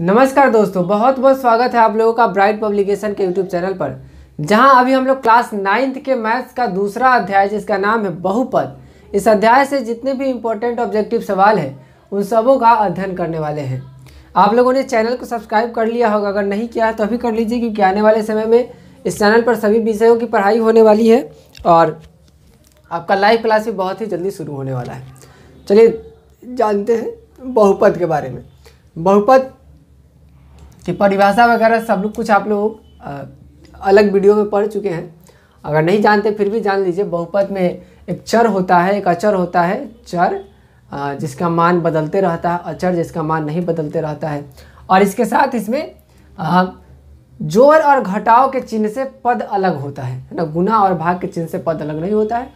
नमस्कार दोस्तों बहुत बहुत स्वागत है आप लोगों का ब्राइट पब्लिकेशन के यूट्यूब चैनल पर जहां अभी हम लोग क्लास नाइन्थ के मैथ्स का दूसरा अध्याय जिसका नाम है बहुपद इस अध्याय से जितने भी इम्पोर्टेंट ऑब्जेक्टिव सवाल हैं उन सबों का अध्ययन करने वाले हैं आप लोगों ने चैनल को सब्सक्राइब कर लिया होगा अगर नहीं किया है तो अभी कर लीजिए क्योंकि आने वाले समय में इस चैनल पर सभी विषयों की पढ़ाई होने वाली है और आपका लाइव क्लास भी बहुत ही जल्दी शुरू होने वाला है चलिए जानते हैं बहुपद के बारे में बहुपद कि परिभाषा वगैरह सब लोग कुछ आप लोग अलग वीडियो में पढ़ चुके हैं अगर नहीं जानते फिर भी जान लीजिए बहुपद में एक चर होता है एक अचर होता है चर जिसका मान बदलते रहता है अचर जिसका मान नहीं बदलते रहता है और इसके साथ इसमें जोर और घटाव के चिन्ह से पद अलग होता है ना गुना और भाग के चिन्ह से पद अलग नहीं होता है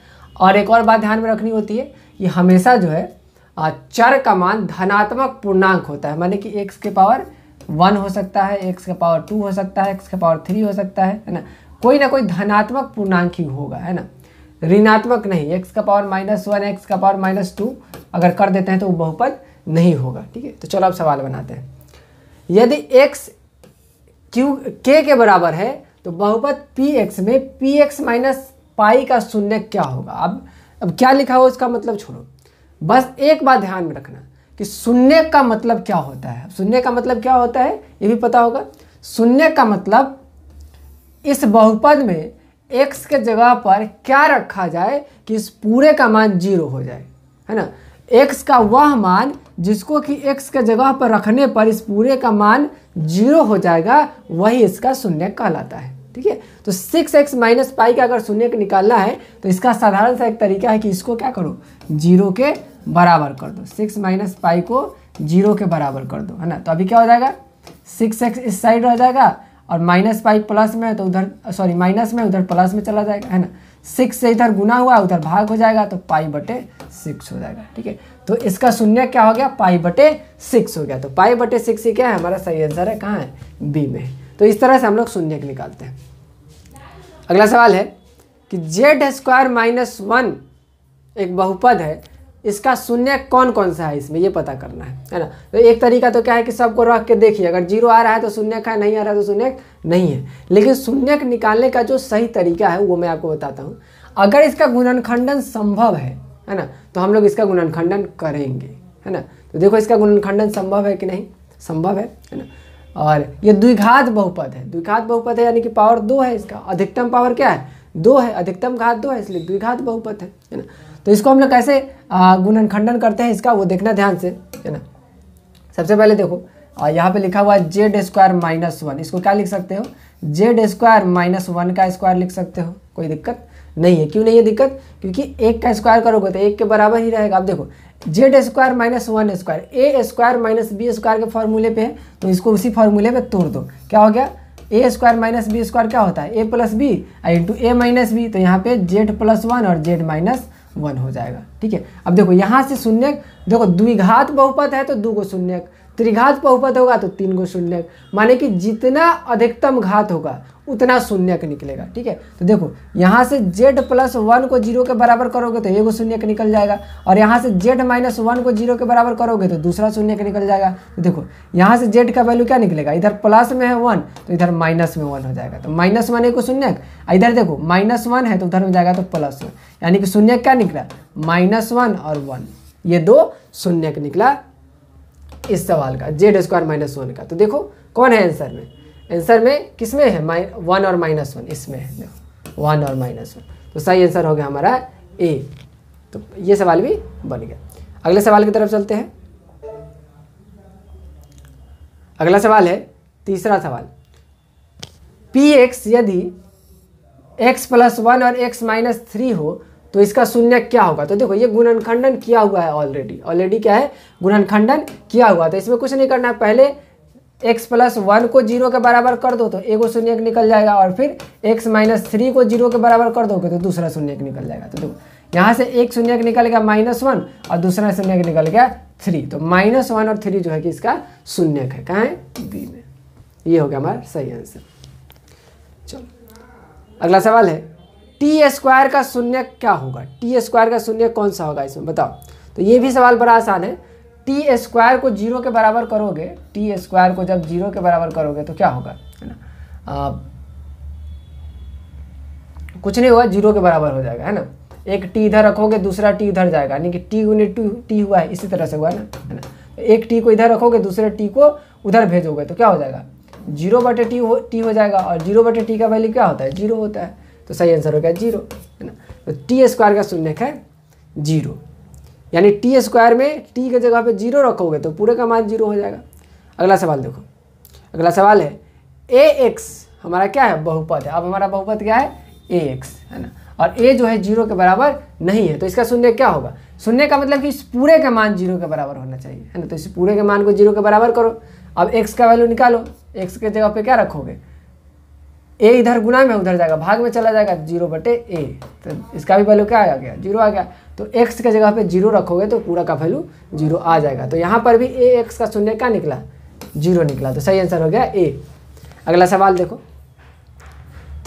और एक और बात ध्यान में रखनी होती है ये हमेशा जो है चर का मान धनात्मक पूर्णांक होता है माने कि एक्स के पावर वन हो सकता है एक्स का पावर टू हो सकता है एक्स का पावर थ्री हो सकता है है ना कोई ना कोई धनात्मक पूर्णांक ही होगा है ना ऋणात्मक नहीं एक्स का पावर माइनस वन एक्स का पावर माइनस टू अगर कर देते हैं तो वो बहुपद नहीं होगा ठीक है तो चलो अब सवाल बनाते हैं यदि एक्स क्यू के के बराबर है तो बहुपद पी एक्स में पी एक्स माइनस पाई का शून्य क्या होगा अब अब क्या लिखा हो इसका मतलब छोड़ो बस एक बात ध्यान में रखना कि सुनने का मतलब क्या होता है सुनने का मतलब क्या होता है ये भी पता होगा सुनने का मतलब इस बहुपद में x के जगह पर क्या रखा जाए कि इस पूरे का मान जीरो हो जाए है ना x का वह मान जिसको कि एक्स के जगह पर रखने पर इस पूरे का मान जीरो हो जाएगा वही इसका शून्य कहलाता है ठीक है तो सिक्स एक्स माइनस पाई का अगर शून्य निकालना है तो इसका साधारण सा एक तरीका है कि इसको क्या करो जीरो के बराबर कर दो सिक्स माइनस पाई को जीरो के बराबर कर दो है ना तो अभी क्या हो जाएगा सिक्स एक्स इस साइड रह जाएगा और माइनस पाई प्लस में तो उधर सॉरी माइनस में उधर प्लस में चला जाएगा है ना सिक्स से इधर गुना हुआ उधर भाग हो जाएगा तो पाई बटे सिक्स हो जाएगा ठीक है तो इसका शून्य क्या हो गया पाई बटे सिक्स हो गया तो पाई बटे सिक्स ही क्या है हमारा सही आंसर है कहाँ है बी में तो इस तरह से हम लोग शून्य निकालते हैं अगला सवाल है कि जेड स्क्वायर माइनस वन एक बहुपद है इसका शून्य कौन कौन सा है इसमें ये पता करना है है ना तो एक तरीका तो क्या है कि सबको रख के देखिए अगर जीरो आ रहा है तो शून्य है नहीं आ रहा है तो शून्य नहीं है लेकिन शून्य निकालने का जो सही तरीका है वो मैं आपको बताता हूँ अगर इसका गुणनखंडन संभव है है ना तो हम लोग इसका गुणनखंडन करेंगे है ना तो देखो इसका गुणनखंडन संभव है कि नहीं संभव है है ना और ये द्विघात बहुपद है द्विघात बहुपद है यानी कि पावर दो है इसका अधिकतम पावर क्या है दो है अधिकतम घात दो है इसलिए द्विघात बहुपद है है ना तो इसको हम लोग कैसे गुणन खंडन करते हैं इसका वो देखना ध्यान से है ना सबसे पहले देखो यहाँ पे लिखा हुआ है जेड स्क्वायर माइनस वन इसको क्या लिख सकते हो जेड स्क्वायर माइनस वन का स्क्वायर लिख सकते हो कोई दिक्कत नहीं है क्यों नहीं है दिक्कत क्योंकि एक का स्क्वायर करोगे तो एक के बराबर ही रहेगा आप देखो z square minus one square a square minus b square के फॉर्मूले पे है तो इसको उसी फॉर्मूले पे तोड़ दो क्या हो गया a square minus b square क्या होता है a plus b into a minus b तो यहाँ पे जेड प्लस वन और जेड माइनस वन हो जाएगा ठीक है अब देखो यहाँ से शून्य देखो द्विघात बहुपत है तो दो गो शून्य त्रिघात बहुपत होगा तो तीन गो शून्य माने कि जितना अधिकतम घात होगा उतना शून्य का निकलेगा ठीक है तो देखो यहाँ से जेड प्लस वन को जीरो के बराबर करोगे तो एगो शून्य का निकल जाएगा और यहाँ से जेड माइनस वन को जीरो के बराबर करोगे तो दूसरा शून्य का निकल जाएगा तो देखो यहाँ से जेड का वैल्यू क्या निकलेगा इधर प्लस में है वन तो इधर माइनस में वन हो जाएगा तो माइनस वन एगो शून्य इधर देखो माइनस वन है तो उधर में जाएगा तो प्लस वन यानी कि शून्य क्या निकला माइनस वन और वन ये दो शून्य निकला इस सवाल का जेड स्क्वायर माइनस वन का तो देखो कौन है आंसर में आंसर में किस में है माइन वन और माइनस वन इसमें है देखो वन और माइनस वन तो सही आंसर हो गया हमारा ए तो ये सवाल भी बन गया अगले सवाल की तरफ चलते हैं अगला सवाल है तीसरा सवाल पी एक्स यदि एक्स प्लस वन और एक्स माइनस थ्री हो तो इसका शून्य क्या होगा तो देखो ये गुणनखंडन किया हुआ है ऑलरेडी ऑलरेडी क्या है गुणनखंडन किया हुआ था तो इसमें कुछ नहीं करना है पहले एक्स प्लस वन को जीरो के बराबर कर दो तो एगो शून्य एक निकल जाएगा और फिर एक्स माइनस थ्री को जीरो के बराबर कर दोगे तो दूसरा शून्य एक निकल जाएगा तो देखो यहाँ से एक शून्य एक निकल गया माइनस वन और दूसरा शून्य एक निकल गया थ्री तो माइनस वन और थ्री जो है कि इसका शून्य है कहाँ है बी में ये हो गया हमारा सही आंसर चलो अगला सवाल है टी स्क्वायर का शून्य क्या होगा टी स्क्वायर का शून्य कौन सा होगा इसमें बताओ तो ये भी सवाल बड़ा आसान है टी स्क्वायर को जीरो के बराबर करोगे टी स्क्वायर को जब जीरो के बराबर करोगे तो क्या होगा है ना आ, कुछ नहीं होगा जीरो के बराबर हो जाएगा है ना एक टी इधर रखोगे दूसरा टी इधर जाएगा यानी कि टी यूनिट टू टी हुआ है इसी तरह से हुआ है ना है ना तो एक टी को इधर रखोगे दूसरे टी को उधर भेजोगे तो क्या हो जाएगा जीरो बटे टी हो टी हो जाएगा और जीरो बटे टी का वैल्यू क्या होता है जीरो होता है तो सही आंसर हो गया जीरो है ना तो टी स्क्वायर का शून्य है जीरो यानी टी स्क्वायर में टी के जगह पे जीरो रखोगे तो पूरे का मान जीरो हो जाएगा अगला सवाल देखो अगला सवाल है ए एक्स हमारा क्या है बहुपद है अब हमारा बहुपद क्या है ए एक्स है ना और ए जो है जीरो के बराबर नहीं है तो इसका शून्य क्या होगा शून्य का मतलब कि इस पूरे का मान जीरो के बराबर होना चाहिए है ना तो इस पूरे के मान को जीरो के बराबर करो अब एक्स का वैल्यू निकालो एक्स के जगह पर क्या रखोगे ए इधर गुना में उधर जाएगा भाग में चला जाएगा जीरो बटे ए तो इसका भी वैल्यू क्या आ गया जीरो आ गया तो एक्स के जगह पे जीरो रखोगे तो पूरा का वैल्यू जीरो आ जाएगा तो यहाँ पर भी ए एक्स का शून्य क्या निकला जीरो निकला तो सही आंसर हो गया ए अगला सवाल देखो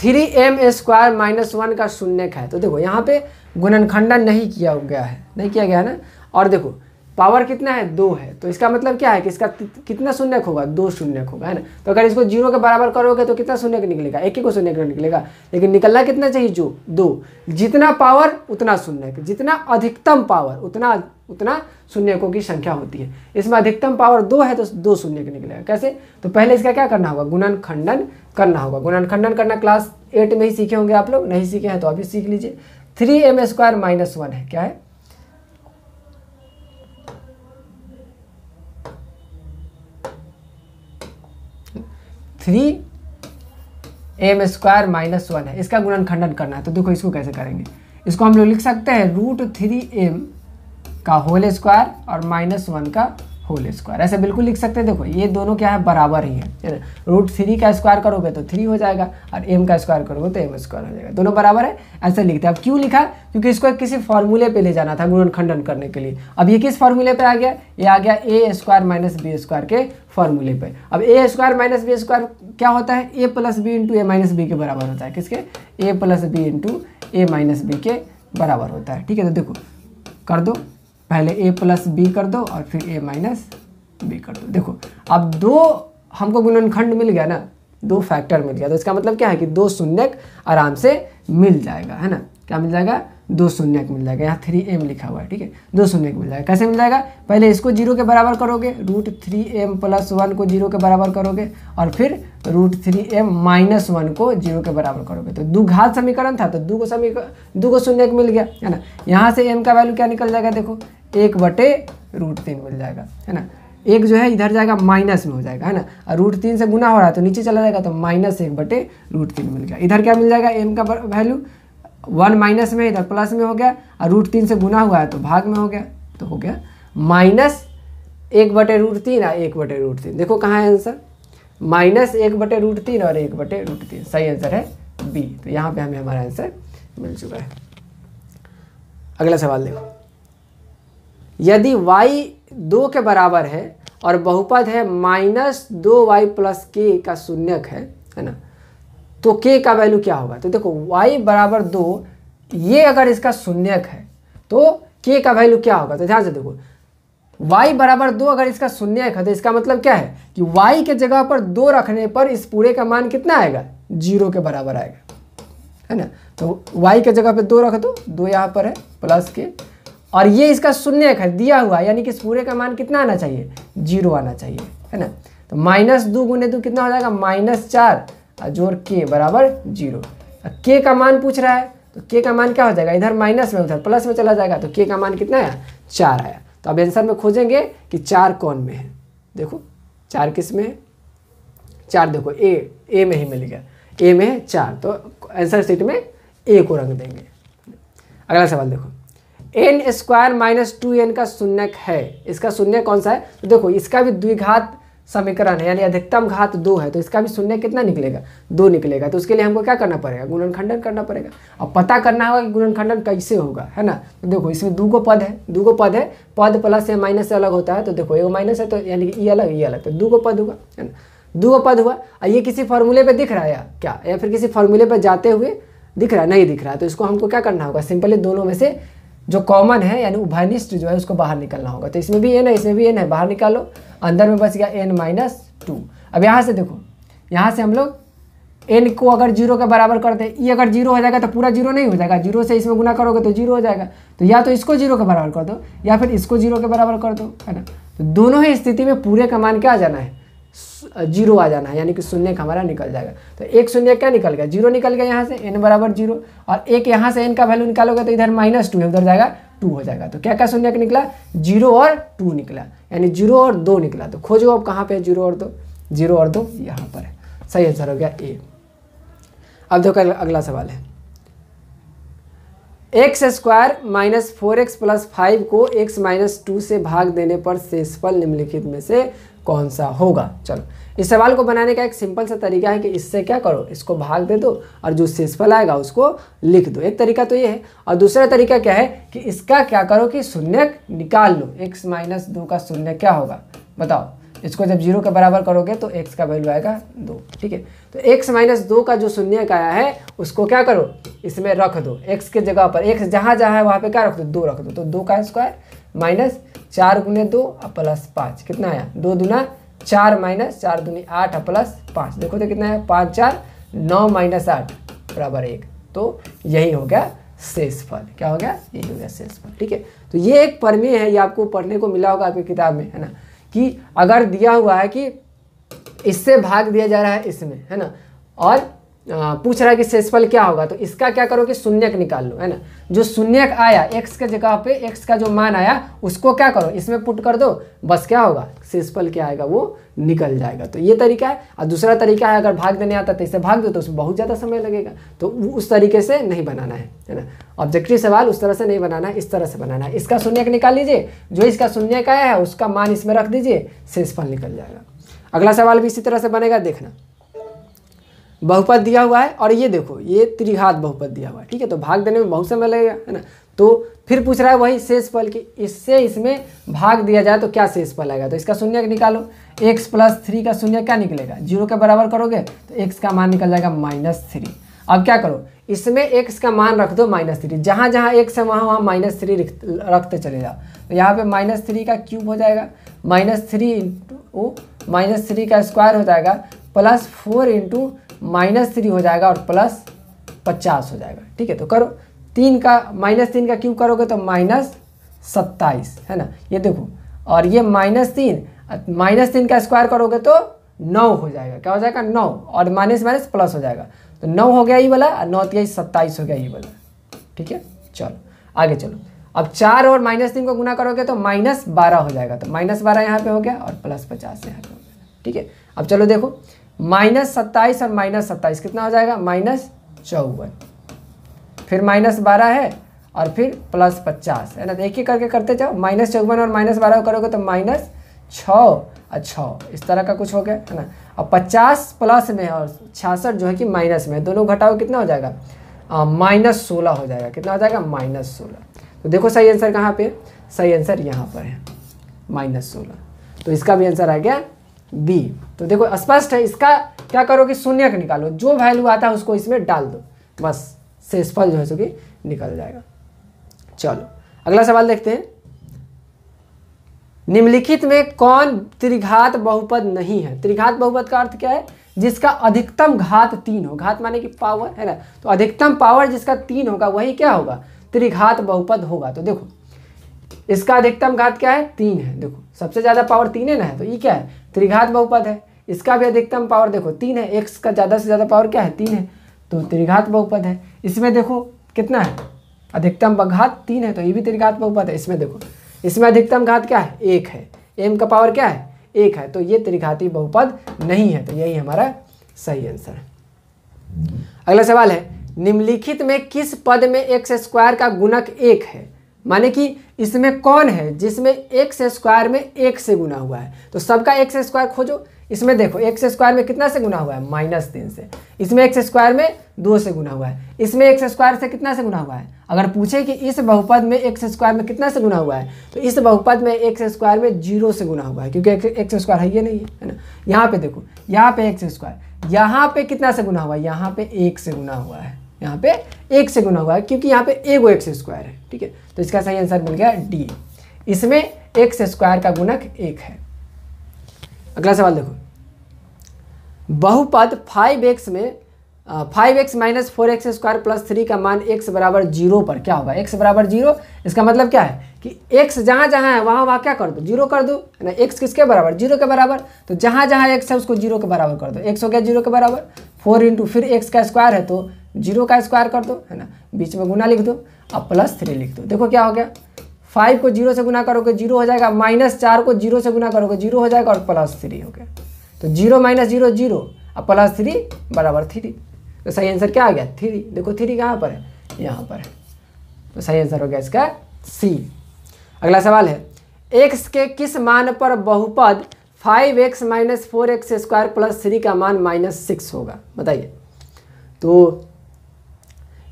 three m square minus one का शून्य है तो देखो यहाँ पे गुणनखंडन नहीं किया गया है नहीं किया गया है ना और देखो पावर कितना है दो है तो इसका मतलब क्या है कि इसका कितना शून्यक होगा दो शून्यक होगा है ना तो अगर इसको जीरो के बराबर करोगे तो कितना शून्य निकलेगा एक ही को का निकलेगा लेकिन निकलना कितना चाहिए जो दो जितना पावर उतना शून्य जितना अधिकतम पावर उतना उतना शून्यकों की संख्या होती है इसमें अधिकतम पावर दो है तो दो शून्य निकलेगा कैसे तो पहले इसका क्या करना होगा गुणन खंडन करना होगा गुणन खंडन करना क्लास एट में ही सीखे होंगे आप लोग नहीं सीखे हैं तो अभी सीख लीजिए three m square minus one है क्या है three m square minus one है इसका गुणन खंडन करना है तो देखो इसको कैसे करेंगे इसको हम लोग लिख सकते हैं रूट थ्री एम का होल स्क्वायर और माइनस वन का होल स्क्वायर ऐसे बिल्कुल लिख सकते हैं देखो ये दोनों क्या है बराबर ही है रूट थ्री का स्क्वायर करोगे तो थ्री हो जाएगा और एम का स्क्वायर करोगे तो एम स्क्वायर हो जाएगा दोनों बराबर है ऐसे लिखते हैं अब क्यों लिखा क्योंकि इसको किसी फॉर्मूले पे ले जाना था गुणन खंडन करने के लिए अब ये किस फॉर्मूले पर आ गया ये आ गया a square minus b square के फॉर्मूले पर अब a square minus b square क्या होता है a plus b into a minus b के बराबर होता है किसके a plus b into a minus b के बराबर होता है ठीक है तो देखो कर दो पहले ए प्लस बी कर दो और फिर ए माइनस बी कर दो देखो अब दो हमको गुणनखंड मिल गया ना दो फैक्टर मिल गया तो इसका मतलब क्या है कि दो शून्यक आराम से मिल जाएगा है ना क्या मिल जाएगा दो शून्यक मिल जाएगा यहाँ थ्री एम लिखा हुआ है ठीक है दो शून्यक मिल जाएगा कैसे मिल जाएगा पहले इसको जीरो के बराबर करोगे root three m plus one को जीरो के बराबर करोगे और फिर root three m minus one को जीरो के बराबर करोगे तो दो घात समीकरण था तो दो को समीकरण दो को शून्यक मिल गया है ना यहाँ से एम का वैल्यू क्या निकल जाएगा देखो एक बटे रूट तीन मिल जाएगा है ना एक जो है इधर जाएगा माइनस में हो जाएगा है ना और रूट तीन से गुना हो रहा है तो नीचे चला जाएगा तो माइनस एक बटे रूट तीन मिल गया इधर क्या मिल जाएगा एम का वैल्यू वन माइनस में इधर प्लस में हो गया और रूट तीन से गुना हुआ है तो भाग में हो गया तो हो गया माइनस एक बटे रूट तीन और एक बटे रूट तीन देखो कहाँ है आंसर माइनस एक बटे रूट तीन और एक बटे रूट तीन सही आंसर है बी तो यहाँ पे हमें हमारा आंसर मिल चुका है अगला सवाल देखो यदि y दो के बराबर है और बहुपद है माइनस दो वाई प्लस के का शून्यक है है ना तो के का वैल्यू क्या होगा तो देखो y बराबर दो ये अगर इसका शून्यक है तो के का वैल्यू क्या होगा तो ध्यान से देखो y बराबर दो अगर इसका शून्यक है तो इसका मतलब क्या है कि y के जगह पर दो रखने पर इस पूरे का मान कितना आएगा जीरो के बराबर आएगा है ना तो y के जगह पर दो रख दो दो यहाँ पर है प्लस के और ये इसका शून्य का दिया हुआ यानी कि इस पूरे का मान कितना आना चाहिए जीरो आना चाहिए है ना तो माइनस दो गुने दो कितना हो जाएगा माइनस चार और जोर के बराबर जीरो के का मान पूछ रहा है तो के का मान क्या हो जाएगा इधर माइनस में उधर प्लस में चला जाएगा तो के का मान कितना आया चार आया तो अब आंसर में खोजेंगे कि चार कौन में है देखो चार किस में है चार देखो ए ए में ही मिल गया ए में है चार तो आंसर सीट में ए को रंग देंगे अगला सवाल देखो n square minus two n का शून्यक है इसका शून्य कौन सा है तो देखो इसका भी द्विघात समीकरण है यानी अधिकतम घात दो है तो इसका भी शून्य कितना निकलेगा दो निकलेगा तो उसके लिए हमको क्या करना पड़ेगा गुणन खंडन करना पड़ेगा अब पता करना होगा कि गुणन खंडन कैसे होगा है ना तो देखो इसमें दो गो पद है दो गो पद है पद प्लस या माइनस से अलग होता है तो देखो एगो माइनस है तो यानी कि ये अलग ये अलग तो दो गो पद होगा है ना दो गो पद हुआ और ये किसी फॉर्मूले पर दिख रहा है क्या या फिर किसी फॉर्मूले पर जाते हुए दिख रहा है नहीं दिख रहा है तो इसको हमको क्या करना होगा सिंपली दोनों में से जो कॉमन है यानी उभयनिष्ठ जो है उसको बाहर निकलना होगा तो इसमें भी एन है इसमें भी एन है बाहर निकालो अंदर में बच गया एन माइनस टू अब यहाँ से देखो यहाँ से हम लोग एन को अगर जीरो के बराबर करते हैं ये e अगर जीरो हो जाएगा तो पूरा जीरो नहीं हो जाएगा जीरो से इसमें गुना करोगे तो जीरो हो जाएगा तो या तो इसको जीरो के बराबर कर दो या फिर इसको जीरो के बराबर कर दो है ना तो दोनों ही स्थिति में पूरे का मान क्या आ जाना है जीरो आ जाना है यानी कि शून्य का हमारा निकल जाएगा तो एक शून्य क्या निकल गया जीरो निकल गया यहाँ से एन बराबर जीरो और एक यहाँ से एन का वैल्यू निकालोगे तो इधर माइनस टू है उधर जाएगा टू हो जाएगा तो क्या क्या शून्य निकला जीरो और टू निकला यानी जीरो और दो निकला तो खोजो अब कहाँ पर जीरो और दो जीरो और दो यहाँ पर है सही आंसर हो गया ए अब देखो अगला सवाल है x square minus four x plus five को एक्स माइनस टू से भाग देने पर शेषफल निम्नलिखित में से कौन सा होगा चलो इस सवाल को बनाने का एक सिंपल सा तरीका है कि इससे क्या करो इसको भाग दे दो और जो शेषफल आएगा उसको लिख दो एक तरीका तो ये है और दूसरा तरीका क्या है कि इसका क्या करो कि शून्य निकाल लो एक्स माइनस दो का शून्य क्या होगा बताओ इसको जब जीरो के बराबर करोगे तो एक्स का वैल्यू आएगा दो ठीक है तो एक्स माइनस दो का जो शून्य आया है उसको क्या करो इसमें रख दो एक्स के जगह पर एक्स जहाँ जहाँ है वहाँ पे क्या रख दो दो रख दो तो दो का स्क्वायर माइनस चार गुने दो और प्लस पाँच कितना आया दो दुना चार माइनस चार दुनी आठ और प्लस पाँच देखो तो कितना आया पाँच चार नौ माइनस आठ बराबर एक तो यही हो गया शेष फल क्या हो गया यही हो गया शेष फल ठीक है तो ये एक प्रमेय है ये आपको पढ़ने को मिला होगा आपकी किताब में है ना कि अगर दिया हुआ है कि इससे भाग दिया जा रहा है इसमें है ना और पूछ रहा है कि शेषफल क्या होगा तो इसका क्या करो कि शून्यक निकाल लो है ना जो शून्यक आया एक्स के जगह पे एक्स का जो मान आया उसको क्या करो इसमें पुट कर दो बस क्या होगा शेषफल क्या आएगा वो निकल जाएगा तो ये तरीका है और दूसरा तरीका है अगर भाग देने आता तो इसे भाग दो तो उसमें बहुत ज़्यादा समय लगेगा तो उस तरीके से नहीं बनाना है है ना ऑब्जेक्टिव सवाल उस तरह से नहीं बनाना है इस तरह से बनाना है इसका शून्यक निकाल लीजिए जो इसका शून्यक आया है उसका मान इसमें रख दीजिए शेषफल निकल जाएगा अगला सवाल भी इसी तरह से बनेगा देखना बहुपद दिया हुआ है और ये देखो ये त्रिघात बहुपद दिया हुआ है ठीक है तो भाग देने में बहुत समय लगेगा है ना तो फिर पूछ रहा है वही शेष पल की इससे इसमें भाग दिया जाए तो क्या शेष पल आएगा तो इसका शून्य निकालो एक्स प्लस थ्री का शून्य क्या निकलेगा जीरो के बराबर करोगे तो एक्स का मान निकल जाएगा माइनस थ्री अब क्या करो इसमें एक्स का मान रख दो माइनस थ्री जहाँ जहाँ एक से वहाँ वहाँ माइनस थ्री रखते चले जाओ तो यहाँ पे माइनस थ्री का क्यूब हो जाएगा minus three into minus three का स्क्वायर हो जाएगा plus four into minus three हो जाएगा और प्लस पचास हो जाएगा ठीक है तो करो तीन का माइनस तीन का क्यों करोगे तो माइनस सत्ताईस है ना ये देखो और ये माइनस तीन माइनस तीन का स्क्वायर करोगे तो नौ हो जाएगा क्या हो जाएगा नौ और माइनस माइनस प्लस हो जाएगा तो नौ हो गया ये वाला और नौ तीस सत्ताईस हो गया ये वाला ठीक है चलो आगे चलो अब चार और माइनस तीन को गुना करोगे तो माइनस बारह हो जाएगा तो माइनस बारह यहाँ पे हो गया और प्लस पचास यहाँ पे हो गया ठीक है अब चलो देखो माइनस सत्ताईस और माइनस सत्ताईस कितना हो जाएगा माइनस चौवन फिर माइनस बारह है और फिर प्लस पचास है ना एक ही करके करते जाओ माइनस चौवन और माइनस बारह करोगे तो माइनस छ और छः इस तरह का कुछ हो गया है ना और पचास प्लस में और छियासठ जो है कि माइनस में दोनों घटाओ कितना हो जाएगा माइनस सोलह हो जाएगा कितना हो जाएगा माइनस सोलह तो देखो सही आंसर कहाँ पे सही आंसर यहाँ पर है माइनस सोलह तो इसका भी आंसर आ गया बी तो देखो स्पष्ट है इसका क्या करो कि शून्य का निकालो जो वैल्यू आता है उसको इसमें डाल दो बस शेषफल जो है सो कि निकल जाएगा चलो अगला सवाल देखते हैं निम्नलिखित में कौन त्रिघात बहुपद नहीं है त्रिघात बहुपद का अर्थ क्या है जिसका अधिकतम घात तीन हो घात माने कि पावर है ना तो अधिकतम पावर जिसका तीन होगा वही क्या होगा त्रिघात बहुपद होगा तो देखो इसका अधिकतम घात क्या है तीन है देखो सबसे ज़्यादा पावर तीन है ना है तो ये क्या है त्रिघात बहुपद है इसका भी अधिकतम पावर देखो तीन है एक्स का ज़्यादा से ज़्यादा पावर क्या है तीन है तो त्रिघात बहुपद है इसमें देखो कितना है अधिकतम घात तीन है तो ये भी त्रिघात बहुपद है इसमें देखो इसमें अधिकतम घात क्या है एक है एम का पावर क्या है एक है तो ये त्रिघाती बहुपद नहीं है तो यही हमारा सही आंसर है अगला सवाल है निम्नलिखित में किस पद में एक्स स्क्वायर का गुणक एक है माने कि इसमें कौन है जिसमें एक्स स्क्वायर में एक से गुना हुआ है तो सबका एक्स स्क्वायर खोजो इसमें देखो एक्स स्क्वायर में कितना से गुना हुआ है माइनस तीन से इसमें एक्स स्क्वायर में दो से गुना हुआ है इसमें एक्स स्क्वायर से कितना से गुना हुआ है अगर पूछे कि इस बहुपद में एक्स स्क्वायर में कितना से गुना हुआ है तो इस बहुपद में एक्स स्क्वायर में जीरो से गुना हुआ है क्योंकि एक्स स्क्वायर है ये नहीं है ना यहाँ पे देखो यहाँ पे एक्स स्क्वायर यहाँ पे कितना से गुना हुआ है यहाँ पे एक से गुना हुआ है यहाँ पे एक से गुना हुआ है क्योंकि यहाँ पे ए गो एक्स स्क्वायर है ठीक है तो इसका सही आंसर मिल गया डी इसमें एक्स स्क्वायर का गुणक एक है अगला सवाल देखो बहुपद फाइव एक्स में five x minus four x square plus three का मान एक्स बराबर जीरो पर क्या होगा एक्स बराबर जीरो इसका मतलब क्या है कि एक्स जहाँ जहाँ है वहाँ वहाँ क्या कर दो जीरो कर दो ना एक्स किसके बराबर जीरो के बराबर तो जहाँ जहाँ एक्स है उसको जीरो के बराबर कर दो एक्स हो गया जीरो के बराबर फोर इंटू फिर एक्स का स्क्वायर है तो जीरो का स्क्वायर कर दो है ना बीच में गुना लिख दो अब प्लस थ्री लिख दो देखो क्या हो गया फाइव को जीरो से गुना करोगे जीरो हो जाएगा माइनस चार को जीरो से गुना करोगे जीरो हो जाएगा और प्लस थ्री हो गया तो जीरो माइनस जीरो जीरो और प्लस थ्री बराबर थ्री तो सही आंसर क्या आ गया थ्री देखो थ्री कहाँ पर है यहाँ पर है तो सही आंसर हो गया इसका सी अगला सवाल है एक्स के किस मान पर बहुपद five x minus four x square plus three का मान माइनस सिक्स होगा बताइए तो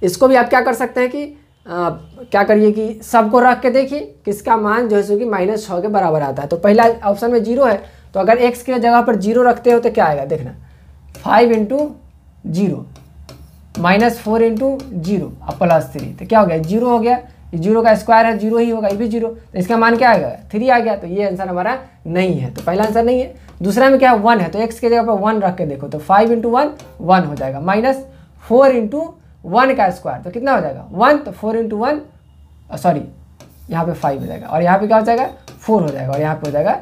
इसको भी आप क्या कर सकते हैं कि आ, क्या करिए कि सबको रख के देखिए किसका मान जो है सो कि माइनस छः के बराबर आता है तो पहला ऑप्शन में जीरो है तो अगर एक्स के जगह पर जीरो रखते हो तो क्या आएगा देखना five into zero minus four into zero और प्लस थ्री तो क्या हो गया जीरो हो गया जीरो का स्क्वायर है जीरो ही होगा ये भी जीरो तो इसका मान क्या आएगा थ्री आ गया तो ये आंसर हमारा नहीं है तो पहला आंसर नहीं है दूसरा में क्या है वन है तो एक्स के जगह पर वन रख के देखो तो फाइव इंटू वन वन हो जाएगा माइनस फोर इंटू वन का स्क्वायर तो कितना हो जाएगा वन तो फोर इंटू वन सॉरी यहाँ पे फाइव हो जाएगा और यहाँ पे क्या हो जाएगा फोर हो जाएगा और यहाँ पे हो जाएगा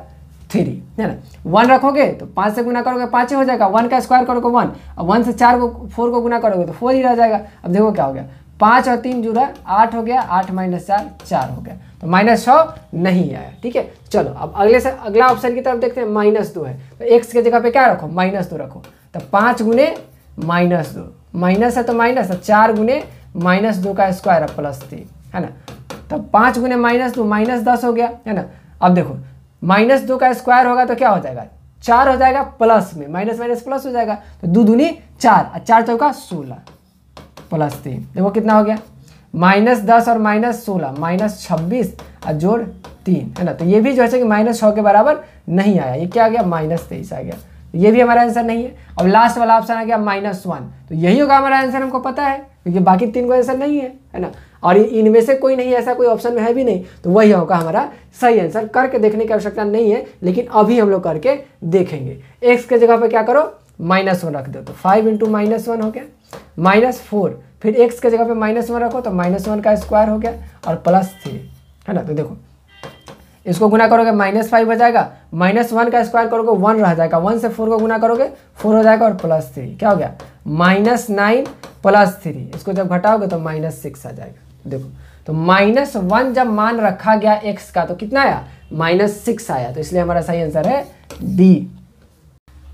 थ्री है ना वन रखोगे तो पाँच से गुना करोगे पाँच हो जाएगा वन का स्क्वायर करोगे वन और वन से चार को फोर को गुना करोगे तो फोर ही रह जाएगा अब देखो क्या हो गया पाँच और तीन जुड़ा आठ हो गया आठ माइनस चार चार हो गया तो माइनस छः नहीं आया ठीक है चलो अब अगले से अगला ऑप्शन की तरफ देखते हैं माइनस दो है तो एक्स की जगह पे क्या रखो माइनस दो रखो तो पाँच गुने माइनस दो माइनस है तो माइनस है चार गुने माइनस दो का स्क्वायर है प्लस तीन है ना तब तो पाँच गुने माइनस दो माइनस दस हो गया है ना अब देखो माइनस दो का स्क्वायर होगा तो क्या हो जाएगा चार हो जाएगा प्लस में माइनस माइनस प्लस हो जाएगा तो दो दूनी चार और चार चौका तो सोलह प्लस तीन देखो कितना हो गया माइनस दस और माइनस सोलह माइनस छब्बीस और जोड़ तीन है ना तो ये भी जो है कि माइनस छः के बराबर नहीं आया ये क्या आ गया माइनस तेईस आ गया ये भी हमारा आंसर नहीं है अब लास्ट वाला ऑप्शन आ गया माइनस वन तो यही होगा हमारा आंसर हमको पता है क्योंकि बाकी तीन को आंसर नहीं है है ना और इनमें से कोई नहीं ऐसा कोई ऑप्शन में है भी नहीं तो वही होगा हमारा सही आंसर करके देखने की आवश्यकता नहीं है लेकिन अभी हम लोग करके देखेंगे एक्स के जगह पर क्या करो माइनस वन रख दो तो फाइव इंटू माइनस वन हो गया माइनस फोर फिर एक्स के जगह पे माइनस वन रखो तो माइनस वन का स्क्वायर हो गया और प्लस थ्री है ना तो देखो इसको गुना करोगे माइनस फाइव हो जाएगा माइनस वन का स्क्वायर करोगे वन रह जाएगा वन से फोर को गुना करोगे फोर हो जाएगा और प्लस थ्री क्या हो गया माइनस नाइन प्लस थ्री इसको जब घटाओगे तो माइनस सिक्स आ जाएगा देखो तो माइनस वन जब मान रखा गया एक्स का तो कितना आया माइनस सिक्स आया तो इसलिए हमारा सही आंसर है डी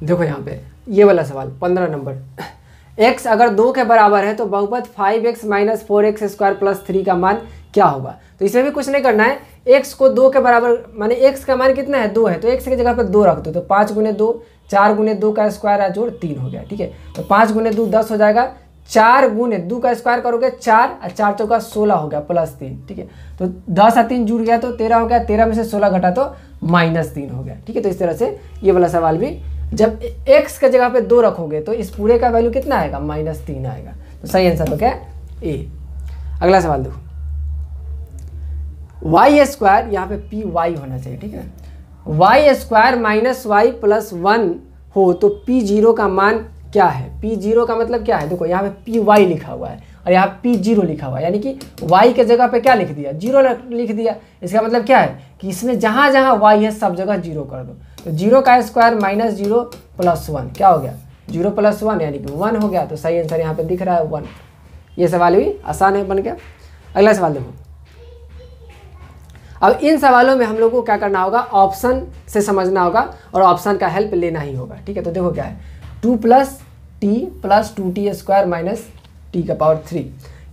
देखो यहाँ पे ये वाला सवाल पंद्रह नंबर एक्स अगर दो के बराबर है तो बहुपत five x minus four x square plus three का मान क्या होगा तो इसमें भी कुछ नहीं करना है एक्स को दो के बराबर माने एक्स का मान कितना है दो है तो एक्स की जगह पर दो रख दो तो पाँच गुने दो चार गुने दो का स्क्वायर आज जोड़ तीन हो गया ठीक है तो पाँच गुने दो दस हो जाएगा चार गुने दो का स्क्वायर करोगे चार और चार चौका सोलह हो गया प्लस तीन ठीक है तो दस और तीन जुड़ गया तो तेरह हो गया तेरह में से सोलह घटा तो माइनस तीन हो गया ठीक है तो इस तरह से ये वाला सवाल भी जब एक्स का जगह पे दो रखोगे तो इस पूरे का वैल्यू कितना आएगा माइनस तीन आएगा तो सही आंसर तो क्या ए अगला सवाल देखो वाई स्क्वायर यहाँ पे पी वाई होना चाहिए ठीक है y square minus y plus one हो तो पी जीरो का मान क्या है पी जीरो का मतलब क्या है देखो यहाँ पे पी वाई लिखा हुआ है और यहाँ पी जीरो लिखा हुआ है यानी कि वाई के जगह पे क्या लिख दिया जीरो लिख दिया इसका मतलब क्या है कि इसमें जहाँ जहाँ वाई है सब जगह जीरो कर दो तो जीरो का square minus zero plus one क्या हो गया जीरो प्लस वन यानी कि वन हो गया तो सही आंसर यहाँ पे दिख रहा है वन ये सवाल भी आसान है बन गया अगला सवाल देखो अब इन सवालों में हम लोग को क्या करना होगा ऑप्शन से समझना होगा और ऑप्शन का हेल्प लेना ही होगा ठीक है तो देखो क्या है two plus t plus two t square minus t का पावर थ्री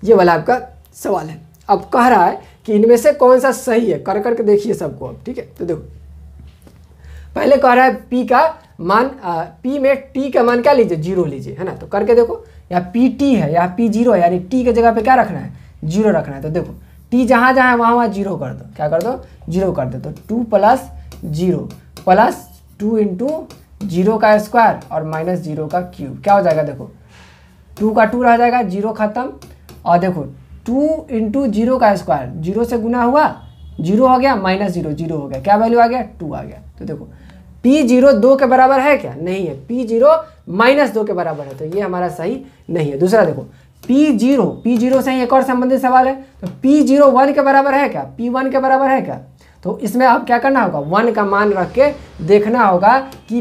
ये वाला आपका सवाल है अब कह रहा है कि इनमें से कौन सा सही है कर करके देखिए सबको अब ठीक है तो देखो पहले कह रहा है पी का मान पी में टी का मान क्या लीजिए जीरो लीजिए है ना तो करके देखो यहाँ पी टी है या पी जीरो है यानी टी के जगह पे क्या रखना है जीरो रखना है तो देखो टी जहाँ जहाँ है वहाँ वहाँ जीरो कर दो क्या कर दो जीरो कर दो तो two plus zero plus two into zero का स्क्वायर और माइनस जीरो का क्यूब क्या हो जाएगा देखो टू का टू रह जाएगा जीरो खत्म और देखो टू इंटू जीरो का स्क्वायर जीरो से गुना हुआ जीरो हो गया माइनस जीरो जीरो हो गया क्या वैल्यू आ गया टू आ गया तो देखो पी जीरो दो के बराबर है क्या नहीं है पी जीरो माइनस दो के बराबर है तो ये हमारा सही नहीं है दूसरा देखो पी जीरो पी जीरो से ही एक और संबंधित सवाल है तो पी जीरो वन के बराबर है क्या पी वन के बराबर है क्या तो इसमें आप क्या करना होगा वन का मान रख के देखना होगा कि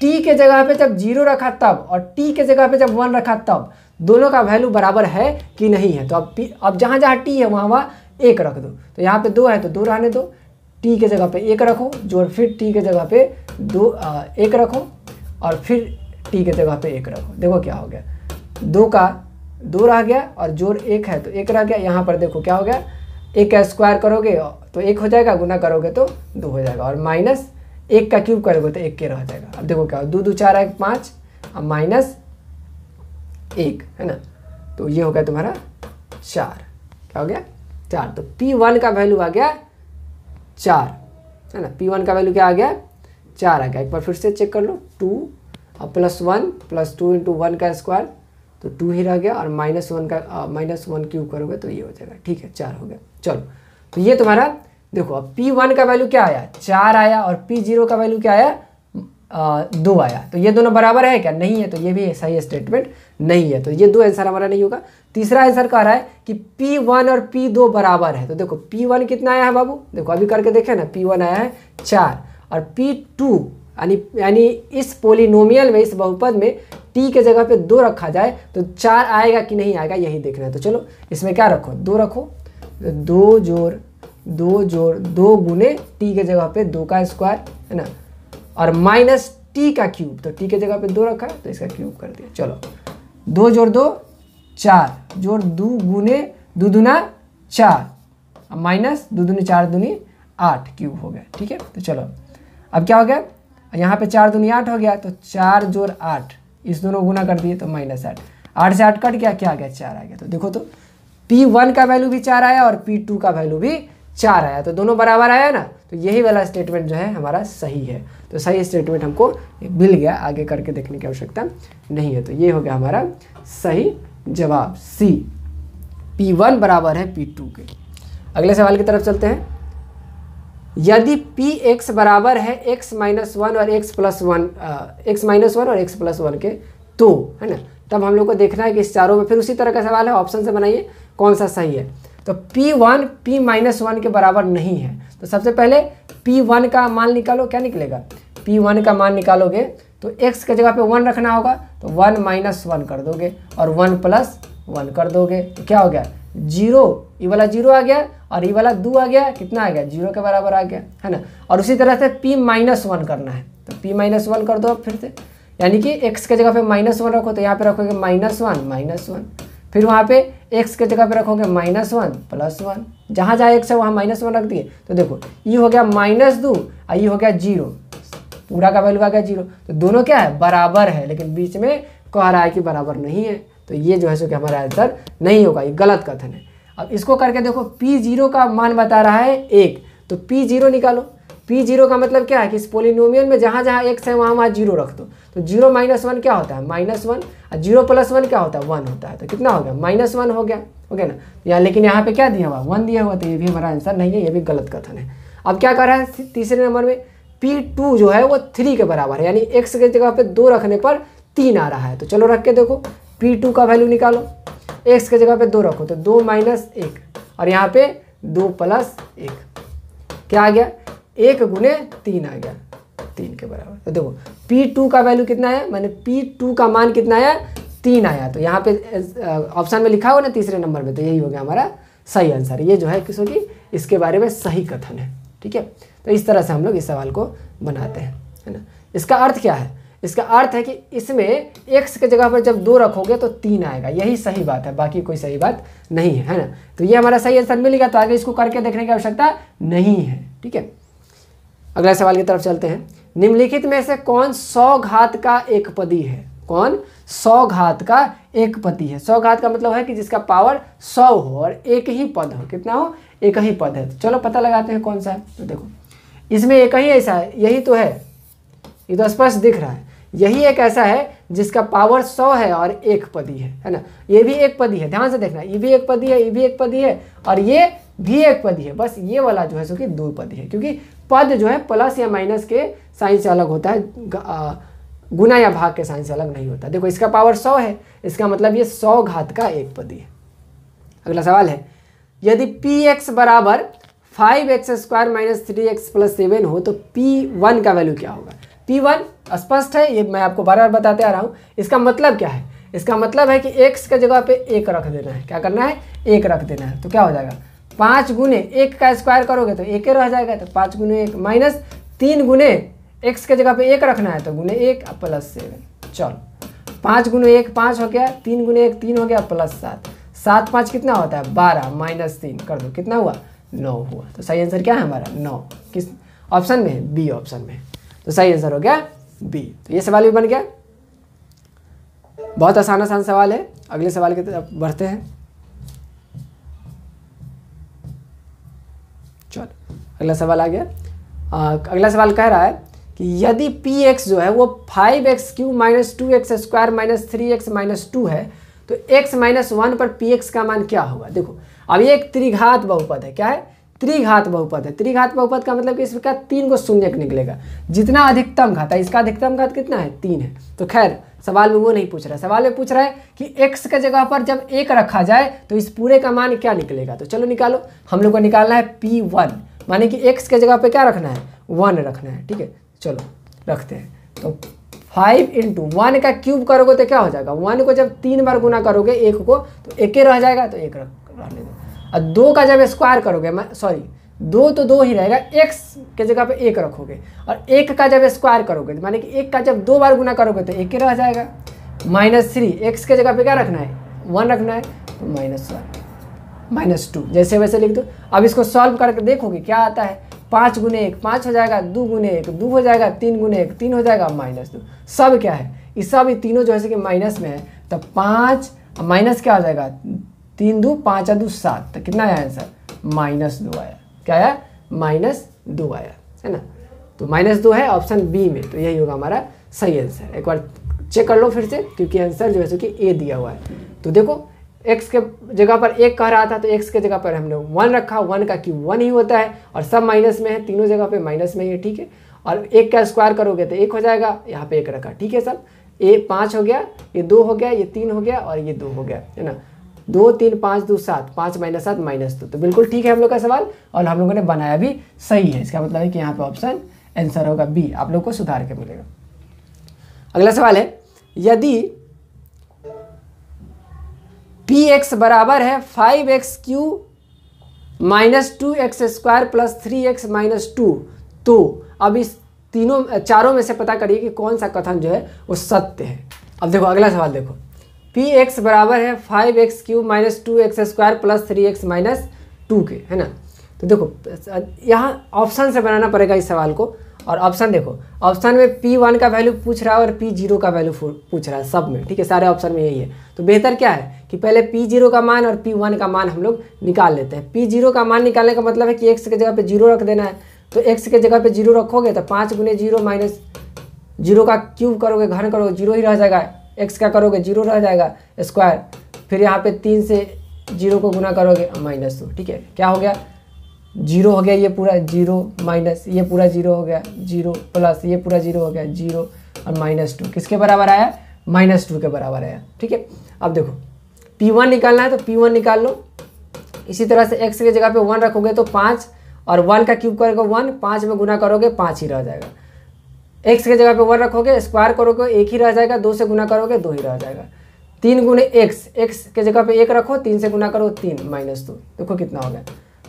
टी के जगह पे जब जीरो रखा तब और टी के जगह पे जब वन रखा तब दोनों का वैल्यू बराबर है कि नहीं है तो अब पी अब जहाँ जहाँ टी है वहाँ वहाँ एक रख दो तो यहाँ पे दो है तो दो रहने दो टी के जगह पे एक रखो जो फिर टी के जगह पे दो आ, एक रखो और फिर टी के जगह पे एक रखो देखो क्या हो गया दो का दो रह गया और जोड़ एक है तो एक रह गया यहाँ पर देखो क्या हो गया एक का स्क्वायर करोगे तो एक हो जाएगा गुना करोगे तो दो हो जाएगा और माइनस एक का क्यूब करोगे तो एक के रह जाएगा अब देखो क्या दो दो चार एक पाँच और माइनस एक है ना तो ये हो गया तुम्हारा चार क्या हो गया चार तो पी वन का वैल्यू आ गया चार है ना पी वन का वैल्यू क्या आ गया चार आ गया एक बार फिर से चेक कर लो टू और plus one plus two into one का स्क्वायर तो टू ही रह गया और माइनस वन का माइनस वन क्यूब करोगे तो ये हो जाएगा ठीक है चार हो गया चलो तो ये तुम्हारा देखो अब पी वन का वैल्यू क्या आया चार आया और पी जीरो का वैल्यू क्या आया आ, दो आया तो ये दोनों बराबर है क्या नहीं है तो ये भी सही स्टेटमेंट नहीं है तो ये दो आंसर हमारा नहीं होगा तीसरा आंसर कह रहा है कि पी वन और पी दो बराबर है तो देखो पी वन कितना आया है बाबू देखो अभी करके देखे ना पी वन आया है चार और पी टू यानी यानी इस पोलिनोमियल में इस बहुपद में टी के जगह पे दो रखा जाए तो चार आएगा कि नहीं आएगा यही देखना है तो चलो इसमें क्या रखो दो रखो तो दो जोर दो जोर दो गुने टी के जगह पे दो का स्क्वायर है ना और माइनस टी का क्यूब तो टी के जगह पे दो रखा तो इसका क्यूब कर दिया चलो दो जोर दो चार जोर दो गुने दो दुना चार माइनस दो दुनी चार दुनी आठ क्यूब हो गया ठीक है तो चलो अब क्या हो गया यहाँ पे चार दुनी आठ हो गया तो चार जोर आठ इस दोनों गुना कर दिए तो माइनस आठ आठ से आठ कट गया क्या आ गया चार आ गया तो देखो तो पी वन का वैल्यू भी चार आया और पी टू का वैल्यू भी चार आया तो दोनों बराबर आया ना तो यही वाला स्टेटमेंट जो है हमारा सही है तो सही स्टेटमेंट हमको मिल गया आगे करके देखने की आवश्यकता नहीं है तो ये हो गया हमारा सही जवाब सी पी वन बराबर है पी टू के अगले सवाल की तरफ चलते हैं यदि पी एक्स बराबर है एक्स माइनस वन और x plus one x minus one और एक्स प्लस वन के तो है ना तब हम लोग को देखना है कि इस चारों में फिर उसी तरह का सवाल है ऑप्शन से बनाइए कौन सा सही है तो p one p minus one के बराबर नहीं है तो सबसे पहले पी वन का मान निकालो क्या निकलेगा पी वन का मान निकालोगे तो एक्स के जगह पे वन रखना होगा तो वन माइनस वन कर दोगे और वन प्लस वन कर दोगे तो क्या हो गया जीरो ये वाला जीरो आ गया और ये वाला दो आ गया कितना आ गया जीरो के बराबर आ गया है ना और उसी तरह से p माइनस वन करना है तो p माइनस वन कर दो अब फिर से यानी कि x के जगह पे माइनस वन रखो तो यहाँ पे रखोगे माइनस वन माइनस वन फिर वहाँ पे x के जगह पे रखोगे माइनस वन प्लस वन जहाँ जहाँ एक्स है वहाँ माइनस वन रख दिए तो देखो ये e हो गया माइनस दो और ये e हो गया जीरो पूरा का वैल्यू आ गया जीरो तो दोनों क्या है बराबर है लेकिन बीच में कह रहा है कि बराबर नहीं है तो ये जो है सो कि हमारा आंसर नहीं होगा ये गलत कथन है अब इसको करके देखो पी जीरो का मान बता रहा है एक तो पी जीरो निकालो पी जीरो का मतलब क्या है कि इस पोलिनोमियल में जहाँ जहाँ एक्स है वहाँ वहाँ जीरो रख दो तो जीरो माइनस वन क्या होता है माइनस वन और जीरो प्लस वन क्या होता है वन होता है तो कितना हो गया माइनस वन हो गया हो गया ना यहाँ लेकिन यहाँ पे क्या दिया हुआ वन दिया हुआ तो ये भी हमारा आंसर नहीं है ये भी गलत कथन है अब क्या कर रहा है तीसरे नंबर में पी टू जो है वो थ्री के बराबर है यानी एक्स की जगह पर दो रखने पर तीन आ रहा है तो चलो रख के देखो पी टू का वैल्यू निकालो एक्स के जगह पे दो रखो तो दो माइनस एक और यहाँ पे दो प्लस एक क्या आ गया एक गुने तीन आ गया तीन के बराबर तो देखो पी टू का वैल्यू कितना है मैंने पी टू का मान कितना आया तीन आया तो यहाँ पे ऑप्शन में लिखा हुआ ना तीसरे नंबर में तो यही हो गया हमारा सही आंसर ये जो है किसों की इसके बारे में सही कथन है ठीक है तो इस तरह से हम लोग इस सवाल को बनाते हैं है ना इसका अर्थ क्या है इसका अर्थ है कि इसमें x के जगह पर जब दो रखोगे तो तीन आएगा यही सही बात है बाकी कोई सही बात नहीं है है ना तो ये हमारा सही आंसर मिलेगा तो आगे इसको करके देखने की आवश्यकता नहीं है ठीक है अगला सवाल की तरफ चलते हैं निम्नलिखित में से कौन सौ घात का एक पदी है कौन सौ घात का एक पति है सौ घात का मतलब है कि जिसका पावर सौ हो और एक ही पद हो कितना हो एक ही पद है तो चलो पता लगाते हैं कौन सा है तो देखो इसमें एक ही ऐसा है यही तो है ये तो स्पष्ट दिख रहा है यही एक ऐसा है जिसका पावर सौ है और एक पदी है है ना ये भी एक पदी है ध्यान से देखना ये भी एक पदी है ये भी एक पदी है और ये भी एक पदी है बस ये वाला जो है सो कि दो पदी है क्योंकि पद जो है प्लस या माइनस के साइन से अलग होता है गुना या भाग के साइन से अलग नहीं होता देखो इसका पावर सौ है इसका मतलब ये सौ घात का एक पदी है अगला सवाल है यदि पी एक्स बराबर five x square minus three x plus seven हो तो पी वन का वैल्यू क्या होगा पी वन स्पष्ट है ये मैं आपको बार बार बताते आ रहा हूँ इसका मतलब क्या है इसका मतलब है कि एक्स का जगह पे एक रख देना है क्या करना है एक रख देना है तो क्या हो जाएगा पाँच गुने एक का स्क्वायर करोगे तो एक रह जाएगा तो पाँच गुने एक माइनस तीन गुने एक्स के जगह पे एक रखना है तो गुने एक प्लस सेवन चलो पाँच गुने एक पाँच हो गया तीन गुने एक तीन हो गया प्लस सात सात पाँच कितना होता है बारह माइनस तीन कर दो कितना हुआ नौ हुआ तो सही आंसर क्या है हमारा नौ किस ऑप्शन में बी ऑप्शन में तो सही आंसर हो गया बी तो ये सवाल भी बन गया बहुत आसान आसान सवाल है अगले सवाल की तरफ बढ़ते हैं चलो अगला सवाल आ गया आ, अगला सवाल कह रहा है कि यदि पी एक्स जो है वो five x cube minus two x square minus three x minus two है तो एक्स माइनस वन पर पी एक्स का मान क्या होगा देखो अब ये एक त्रिघात बहुपद है क्या है त्रिघात बहुपद है त्रिघात बहुपद का मतलब कि इसका तीन को शून्य निकलेगा जितना अधिकतम घात है इसका अधिकतम घात कितना है तीन है तो खैर सवाल में वो नहीं पूछ रहा है सवाल में पूछ रहा है कि x के जगह पर जब एक रखा जाए तो इस पूरे का मान क्या निकलेगा तो चलो निकालो हम लोग को निकालना है पी वन माने कि एक्स के जगह पर क्या रखना है वन रखना है ठीक है चलो रखते हैं तो फाइव इंटू वन का क्यूब करोगे तो क्या हो जाएगा वन को जब तीन बार गुना करोगे एक को तो एक रह जाएगा तो एक रह, रहने दो और दो का जब स्क्वायर करोगे मैं सॉरी दो तो दो ही रहेगा एक्स के जगह पे एक रखोगे और एक का जब स्क्वायर करोगे तो माने कि एक का जब दो बार गुना करोगे तो एक ही रह जाएगा माइनस थ्री एक्स के जगह पे क्या रखना है वन रखना है तो माइनस वन माइनस टू जैसे वैसे लिख दो अब इसको सॉल्व करके देखोगे क्या आता है पाँच गुने एक पाँच हो जाएगा दो गुने एक दो हो जाएगा तीन गुने एक तीन हो जाएगा माइनस दो सब क्या है इस सब ये तीनों जो है कि माइनस में है तो पाँच माइनस क्या हो जाएगा तीन दो पाँच दो सात तो कितना आया आंसर माइनस दो आया क्या आया माइनस दो आया है ना तो माइनस दो है ऑप्शन बी में तो यही होगा हमारा सही आंसर एक बार चेक कर लो फिर से क्योंकि आंसर जो है सो कि ए दिया हुआ है तो देखो एक्स के जगह पर एक कह रहा था तो एक्स के जगह पर हमने वन रखा वन का क्यू वन ही होता है और सब माइनस में है तीनों जगह पे माइनस में ही है ठीक है और एक का स्क्वायर करोगे तो एक हो जाएगा यहाँ पे एक रखा ठीक है सब ए पाँच हो गया ये दो हो गया ये तीन हो गया और ये दो हो गया है ना दो तीन पाँच दो सात पाँच माइनस सात माइनस दो तो बिल्कुल ठीक है हम लोग का सवाल और हम लोगों ने बनाया भी सही है इसका मतलब है कि यहाँ पर ऑप्शन आंसर होगा बी आप लोग को सुधार के मिलेगा अगला सवाल है यदि पी एक्स बराबर है five x cube minus two x square plus three x minus two तो अब इस तीनों चारों में से पता करिए कि कौन सा कथन जो है वो सत्य है अब देखो अगला सवाल देखो पी एक्स बराबर है five x cube minus two x square plus three x minus two के है ना तो देखो यहाँ ऑप्शन से बनाना पड़ेगा इस सवाल को और ऑप्शन देखो ऑप्शन में पी वन का वैल्यू पूछ रहा है और पी जीरो का वैल्यू पूछ रहा है सब में ठीक है सारे ऑप्शन में यही है तो बेहतर क्या है कि पहले पी जीरो का मान और पी वन का मान हम लोग निकाल लेते हैं पी जीरो का मान निकालने का मतलब है कि एक्स के जगह पे जीरो रख देना है तो एक्स के जगह पे जीरो रखोगे तो पाँच गुने जीरो माइनस जीरो का क्यूब करोगे घन करोगे जीरो ही रह जाएगा एक्स क्या करोगे जीरो रह जाएगा स्क्वायर फिर यहाँ पे तीन से जीरो को गुना करोगे माइनस टू ठीक है क्या हो गया जीरो हो गया ये पूरा जीरो माइनस ये पूरा जीरो हो गया जीरो प्लस ये पूरा जीरो हो गया जीरो और माइनस टू किसके बराबर आया माइनस टू के बराबर आया ठीक है अब देखो पी वन निकालना है तो पी वन निकाल लो इसी तरह से एक्स की जगह पे वन रखोगे तो पाँच और वन का क्यूब करोगे वन पाँच में गुना करोगे पाँच ही रह जाएगा एक्स के जगह पे वन रखोगे स्क्वायर करोगे एक ही रह जाएगा दो से गुना करोगे दो ही रह जाएगा तीन गुने एक्स एक्स के जगह पे एक रखो तीन से गुना करो तीन माइनस दो देखो कितना हो गया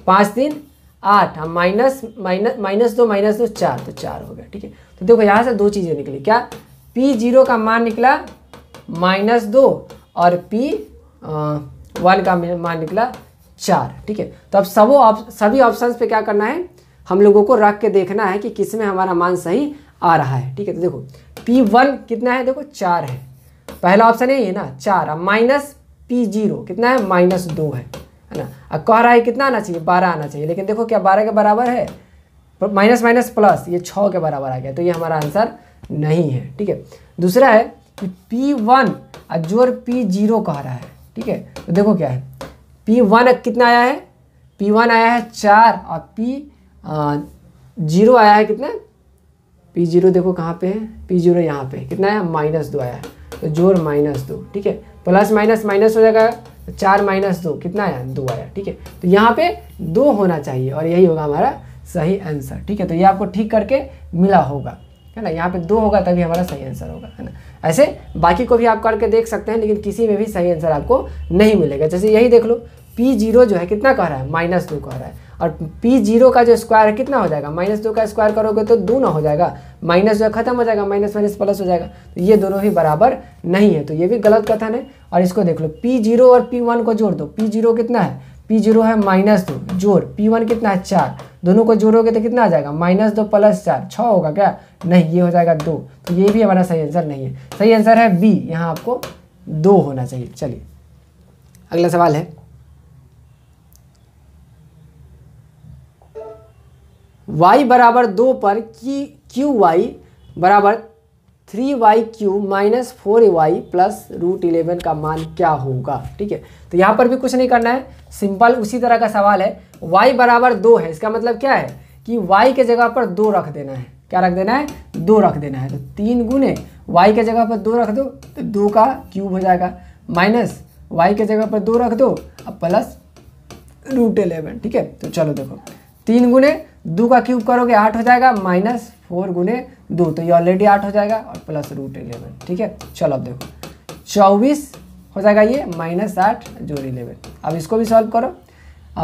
पाँच तीन आठ हम माइनस माइनस माइनस दो माइनस दो चार तो चार हो गया ठीक है तो देखो यहाँ से दो चीज़ें निकली क्या पी जीरो का मान निकला माइनस दो और पी वन का मान निकला चार ठीक है तो अब सबों सभी ऑप्शंस पे क्या करना है हम लोगों को रख के देखना है कि किस में हमारा मान सही आ रहा है ठीक है तो देखो पी वन कितना है देखो चार है पहला ऑप्शन है ये ना चार माइनस पी जीरो कितना है माइनस दो है है ना अब कह रहा है कितना आना चाहिए बारह आना चाहिए लेकिन देखो क्या बारह के बराबर है माइनस माइनस प्लस ये छः के बराबर आ गया तो ये हमारा आंसर नहीं है ठीक है दूसरा है कि पी वन अजोर पी जीरो कह रहा है ठीक है तो देखो क्या है पी वन कितना आया है पी वन आया है चार और पी जीरो आया है कितना पी जीरो देखो कहाँ पे है पी जीरो यहाँ पे कितना है माइनस दो आया तो जोर माइनस दो ठीक है प्लस माइनस माइनस हो जाएगा चार माइनस दो कितना आया दो आया ठीक है तो यहाँ पे दो होना चाहिए और यही होगा हमारा सही आंसर ठीक है तो ये आपको ठीक करके मिला होगा है ना यहाँ पे दो होगा तभी हमारा सही आंसर होगा है ना ऐसे बाकी को भी आप करके देख सकते हैं लेकिन किसी में भी सही आंसर आपको नहीं मिलेगा जैसे यही देख लो पी जीरो जो है कितना कह रहा है माइनस दो कह रहा है और पी जीरो का जो स्क्वायर है कितना हो जाएगा माइनस दो का स्क्वायर करोगे तो दो ना हो जाएगा माइनस जो खत्म हो जाएगा माइनस माइनस प्लस हो जाएगा तो ये दोनों ही बराबर नहीं है तो ये भी गलत कथन है और इसको देख लो पी जीरो और पी वन को जोड़ दो पी जीरो कितना है पी जीरो है माइनस दो जोड़ पी वन कितना है चार दोनों को जोड़ोगे तो कितना आ जाएगा माइनस दो प्लस चार छः होगा क्या नहीं ये हो जाएगा दो तो ये भी हमारा सही आंसर नहीं है सही आंसर है बी यहाँ आपको दो होना चाहिए चलिए अगला सवाल है वाई बराबर दो पर की क्यू वाई बराबर three y cube minus four y plus root eleven का मान क्या होगा ठीक है तो यहाँ पर भी कुछ नहीं करना है सिंपल उसी तरह का सवाल है वाई बराबर दो है इसका मतलब क्या है कि वाई के जगह पर दो रख देना है क्या रख देना है दो रख देना है तो तीन गुने वाई के जगह पर दो रख दो तो दो का क्यूब हो जाएगा माइनस वाई के जगह पर दो रख दो अब प्लस रूट इलेवन ठीक है तो चलो देखो तीन गुने दो का क्यूब करोगे आठ हो जाएगा माइनस फोर गुने दो तो ये ऑलरेडी आठ हो जाएगा और प्लस रूट इलेवन ठीक है चलो अब देखो चौबीस हो जाएगा ये माइनस आठ जो इलेवन अब इसको भी सॉल्व करो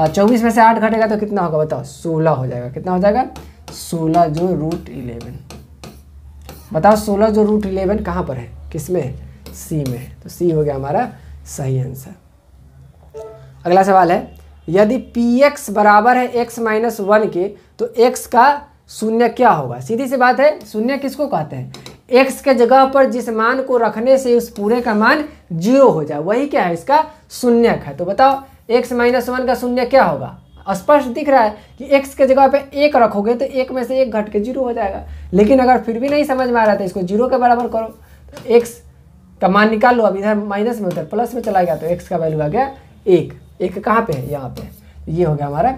चौबीस में से आठ घटेगा तो कितना होगा बताओ सोलह हो जाएगा कितना हो जाएगा सोलह जो रूट इलेवन बताओ सोलह जो रूट इलेवन कहाँ पर है किस में है सी में है तो सी हो गया हमारा सही आंसर अगला सवाल है यदि पी एक्स बराबर है एक्स माइनस वन के तो एक्स का शून्य क्या होगा सीधी सी बात है शून्य किसको कहते हैं एक्स के जगह पर जिस मान को रखने से उस पूरे का मान जीरो हो जाए वही क्या है इसका शून्य है तो बताओ एक्स माइनस वन का शून्य क्या होगा स्पष्ट दिख रहा है कि एक्स के जगह पर एक रखोगे तो एक में से एक घट के जीरो हो जाएगा लेकिन अगर फिर भी नहीं समझ में आ रहा था तो इसको जीरो के बराबर करो तो एक्स का मान निकाल लो अब इधर माइनस में उधर प्लस में चला गया तो एक्स का वैल्यू आ गया एक एक कहाँ पे है यहाँ पे तो ये हो गया हमारा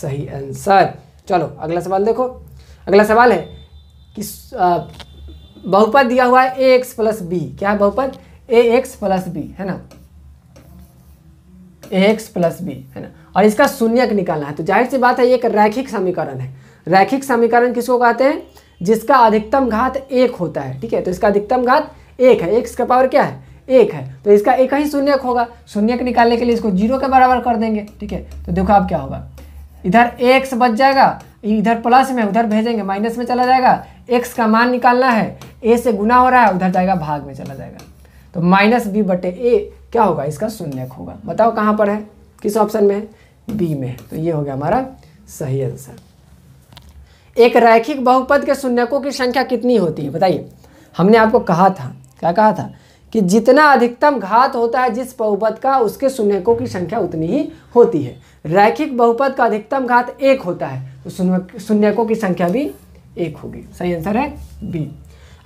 सही आंसर चलो अगला सवाल देखो अगला सवाल है कि बहुपद दिया हुआ है ए एक्स प्लस बी क्या है बहुपद ए एक्स प्लस बी है ना ए एक्स प्लस बी है ना और इसका शून्यक निकालना है तो जाहिर सी बात है ये एक रैखिक समीकरण है रैखिक समीकरण किसको कहते हैं जिसका अधिकतम घात एक होता है ठीक है तो इसका अधिकतम घात एक है एक्स का पावर क्या है एक है तो इसका एक ही शून्यक होगा शून्यक निकालने के लिए इसको जीरो के बराबर कर देंगे ठीक है तो देखो आप क्या होगा इधर एक्स बच जाएगा इधर प्लस में उधर भेजेंगे माइनस में चला जाएगा एक्स का मान निकालना है ए से गुना हो रहा है उधर जाएगा भाग में चला जाएगा तो माइनस बी बटे ए क्या होगा इसका शून्य होगा बताओ कहाँ पर है किस ऑप्शन में है बी में है तो ये हो गया हमारा सही आंसर एक रैखिक बहुपद के शून्यकों की संख्या कितनी होती है बताइए हमने आपको कहा था क्या कहा था कि जितना अधिकतम घात होता है जिस बहुपद का उसके शून्यकों की संख्या उतनी ही होती है रैखिक बहुपद का अधिकतम घात एक होता है तो शून्यकों की संख्या भी एक होगी सही आंसर है बी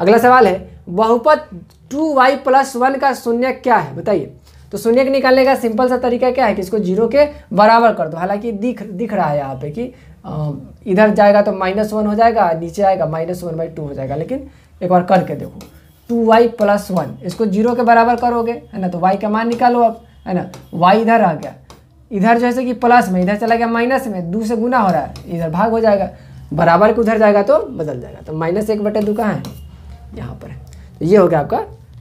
अगला सवाल है बहुपद टू वाई प्लस वन का शून्य क्या है बताइए तो शून्य निकालने का सिंपल सा तरीका क्या है कि इसको जीरो के बराबर कर दो हालांकि दिख दिख रहा है यहाँ पे कि इधर जाएगा तो माइनस वन हो जाएगा नीचे आएगा माइनस वन बाई टू हो जाएगा लेकिन एक बार करके देखो टू वाई प्लस वन इसको जीरो के बराबर करोगे है ना तो वाई का मान निकालो अब है ना वाई इधर आ गया इधर जैसे कि प्लस में इधर चला गया माइनस में दो से गुना हो रहा है इधर भाग हो जाएगा बराबर के उधर जाएगा तो बदल जाएगा तो माइनस एक बटे दो कहाँ है यहाँ पर है तो ये हो गया आपका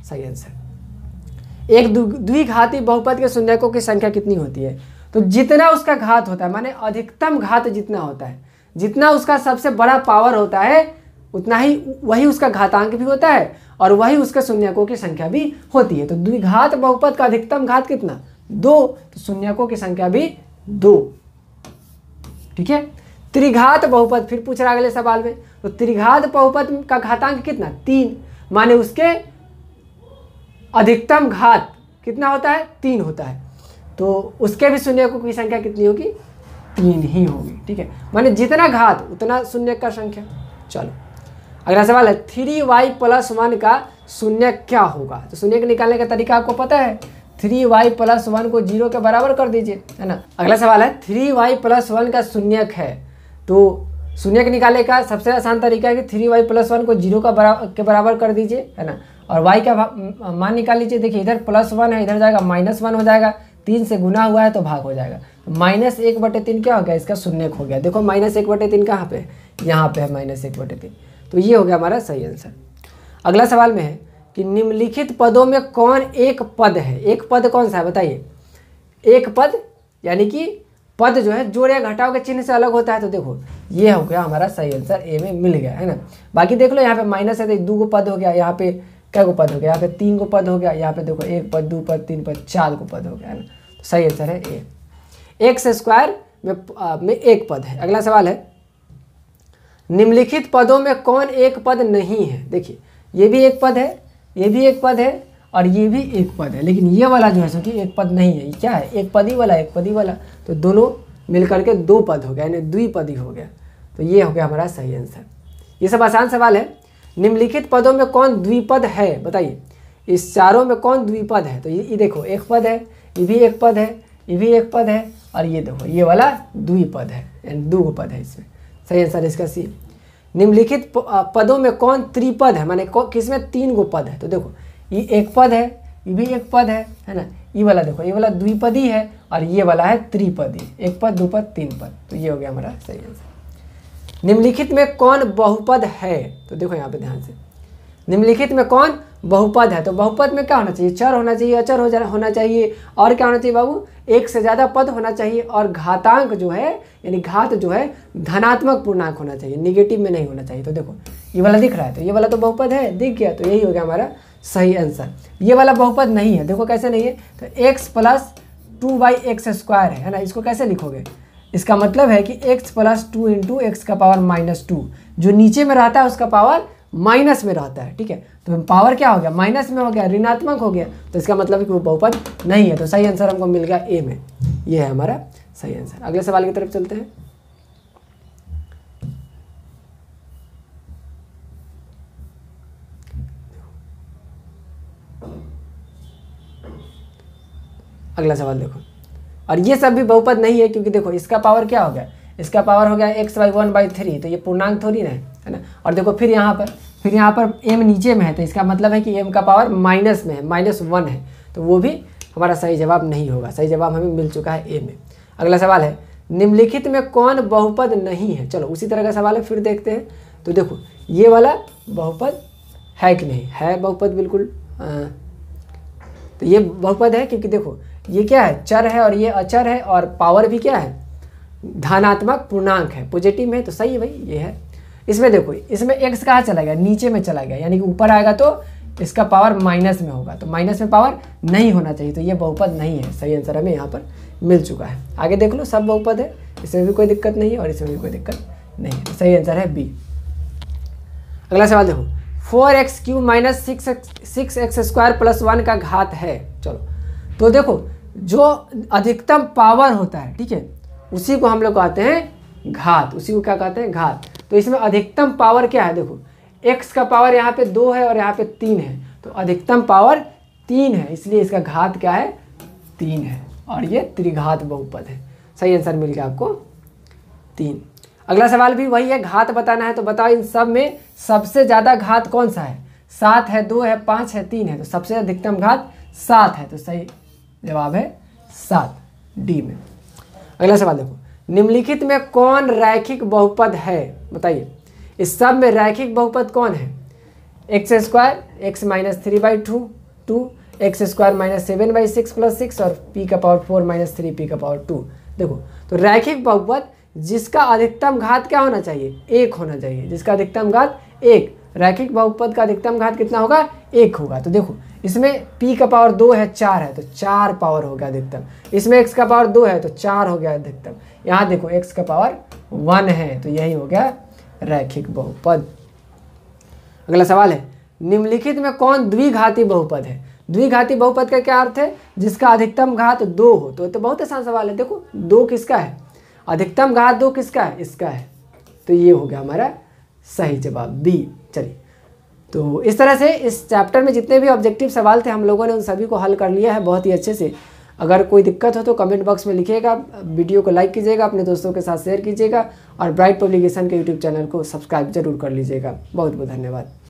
सही आंसर एक द्विघाती बहुपद के शून्यकों की संख्या कितनी होती है तो जितना उसका घात होता है माने अधिकतम घात जितना होता है जितना उसका सबसे बड़ा पावर होता है उतना ही वही उसका घातांक भी होता है और वही उसके शून्यकों की संख्या भी होती है तो द्विघात बहुपद का अधिकतम घात कितना दो तो शून्यकों की संख्या भी दो ठीक है त्रिघात बहुपद फिर पूछ रहा अगले सवाल में तो त्रिघात बहुपद का घातांक कितना तीन माने उसके अधिकतम घात कितना होता है तीन होता है तो उसके भी शून्यकों की संख्या कितनी होगी तीन ही होगी ठीक है माने जितना घात उतना शून्य का संख्या चलो अगला सवाल है थ्री वाई प्लस वन का शून्य क्या होगा तो शून्य निकालने का तरीका आपको पता है थ्री वाई प्लस वन को जीरो के बराबर कर दीजिए है ना अगला सवाल है थ्री वाई प्लस वन का शून्यक है तो शून्यक निकालने का सबसे आसान तरीका है कि थ्री वाई प्लस वन को जीरो का बराबर के बराबर कर दीजिए है ना और वाई का मान निकाल लीजिए देखिए इधर प्लस वन है इधर जाएगा माइनस वन हो जाएगा तीन से गुना हुआ है तो भाग हो जाएगा माइनस तो एक बटे तीन क्या हो गया इसका शून्य हो गया देखो माइनस एक बटे तीन कहाँ पे यहाँ पे है माइनस एक बटे तीन तो ये हो गया हमारा सही आंसर अगला सवाल में है कि निम्नलिखित पदों में कौन एक पद है एक पद कौन सा है बताइए एक पद यानी कि पद जो है जोड़ या घटाव के चिन्ह से अलग होता है तो देखो ये हो गया हमारा सही आंसर ए में मिल गया है ना बाकी देख लो यहाँ पे माइनस है तो दो गो पद हो गया यहाँ पे क्या गो पद हो गया यहाँ पे तीन गो पद हो गया यहाँ पे देखो एक पद दो पद तीन पद चार गो पद हो गया है ना तो सही आंसर है ए एक्स स्क्वायर में, में एक पद है अगला सवाल है निम्नलिखित पदों में कौन एक पद नहीं है देखिए ये भी एक पद है ये भी एक पद है और ये भी एक पद है लेकिन ये वाला जो है सो कि एक पद नहीं है क्या है एक पदी वाला एक पदी वाला तो दोनों मिलकर के दो पद हो गया यानी द्विपदी हो गया तो ये हो गया हमारा सही आंसर ये सब आसान सवाल है निम्नलिखित पदों में कौन द्विपद है बताइए इस चारों में कौन द्विपद है तो ये, ये देखो एक पद है ये भी एक पद है ये भी एक पद है और ये देखो ये वाला द्विपद है यानी दो पद है इसमें सही आंसर इसका सी निम्नलिखित पदों में कौन त्रिपद है माने किसमें तीन गो पद है तो देखो ये एक पद है ये भी एक पद है है ना ये वाला देखो ये वाला द्विपदी है और ये वाला है त्रिपदी एक पद दो पद तीन पद तो ये हो गया हमारा सही आंसर निम्नलिखित में कौन बहुपद है तो देखो यहाँ पे ध्यान से निम्नलिखित में कौन बहुपद है तो बहुपद में क्या होना चाहिए चर होना चाहिए अचर हो जाना होना चाहिए और क्या होना चाहिए बाबू एक से ज़्यादा पद होना चाहिए और घातांक जो है यानी घात जो है धनात्मक पूर्णांक होना चाहिए निगेटिव में नहीं होना चाहिए तो देखो ये वाला दिख रहा है तो ये वाला तो बहुपद है दिख गया तो यही हो गया हमारा सही आंसर ये वाला बहुपद नहीं है देखो कैसे नहीं है तो x plus two by x square है ना इसको कैसे लिखोगे इसका मतलब है कि x plus two into x का पावर माइनस टू जो नीचे में रहता है उसका पावर माइनस में रहता है ठीक है तो पावर क्या हो गया माइनस में हो गया ऋणात्मक हो गया तो इसका मतलब है कि वो बहुपद नहीं है तो सही आंसर हमको मिल गया ए में ये है हमारा सही आंसर अगले सवाल की तरफ चलते हैं अगला सवाल देखो और ये सब भी बहुपद नहीं है क्योंकि देखो इसका पावर क्या हो गया इसका पावर हो गया x by one by three तो ये पूर्णांक थोड़ी ना है ना और देखो फिर यहाँ पर फिर यहाँ पर एम नीचे में है तो इसका मतलब है कि एम का पावर माइनस में है माइनस वन है तो वो भी हमारा सही जवाब नहीं होगा सही जवाब हमें मिल चुका है ए में अगला सवाल है निम्नलिखित में कौन बहुपद नहीं है चलो उसी तरह का सवाल है फिर देखते हैं तो देखो ये वाला बहुपद है कि नहीं है बहुपद बिल्कुल तो ये बहुपद है क्योंकि देखो ये क्या है चर है और ये अचर है और पावर भी क्या है धनात्मक पूर्णांक है पॉजिटिव है तो सही है भाई ये है इसमें देखो इसमें एक्स कहाँ चला गया नीचे में चला गया यानी कि ऊपर आएगा तो इसका पावर माइनस में होगा तो माइनस में पावर नहीं होना चाहिए तो ये बहुपद नहीं है सही आंसर हमें यहाँ पर मिल चुका है आगे देख लो सब बहुपद है इसमें भी कोई दिक्कत नहीं है और इसमें भी कोई दिक्कत नहीं है सही आंसर है बी अगला सवाल देखो four x cube minus six x six x square plus one का घात है चलो तो देखो जो अधिकतम पावर होता है ठीक है उसी को हम लोग कहते हैं घात उसी को क्या कहते हैं घात तो इसमें अधिकतम पावर क्या है देखो एक्स का पावर यहाँ पे दो है और यहाँ पे तीन है तो अधिकतम पावर तीन है इसलिए इसका घात क्या है तीन है और ये त्रिघात बहुपद है सही आंसर मिल गया आपको तीन अगला सवाल भी वही है घात बताना है तो बताओ इन सब में सबसे ज़्यादा घात कौन सा है सात है दो है पाँच है तीन है तो सबसे अधिकतम घात सात है तो सही जवाब है सात डी में अगला सवाल देखो निम्नलिखित में कौन रैखिक बहुपद है बताइए इस सब में रैखिक बहुपद कौन है x square x minus three by two two x square minus seven by six plus six और पी का power four minus three p का पावर टू देखो तो रैखिक बहुपद जिसका अधिकतम घात क्या होना चाहिए एक होना चाहिए जिसका अधिकतम घात एक रैखिक बहुपद का अधिकतम घात कितना होगा एक होगा तो देखो इसमें p का पावर दो है चार है तो चार पावर हो गया अधिकतम इसमें x का पावर दो है तो चार हो गया अधिकतम यहाँ देखो x का पावर वन है तो यही हो गया रैखिक बहुपद अगला सवाल है निम्नलिखित में कौन द्विघाती बहुपद है द्विघाती बहुपद का क्या अर्थ है जिसका अधिकतम घात दो हो तो, तो बहुत आसान सवाल है देखो दो किसका है अधिकतम घात दो किसका है इसका है तो ये हो गया हमारा सही जवाब बी चलिए तो इस तरह से इस चैप्टर में जितने भी ऑब्जेक्टिव सवाल थे हम लोगों ने उन सभी को हल कर लिया है बहुत ही अच्छे से अगर कोई दिक्कत हो तो कमेंट बॉक्स में लिखिएगा वीडियो को लाइक कीजिएगा अपने दोस्तों के साथ शेयर कीजिएगा और ब्राइट पब्लिकेशन के यूट्यूब चैनल को सब्सक्राइब जरूर कर लीजिएगा बहुत बहुत धन्यवाद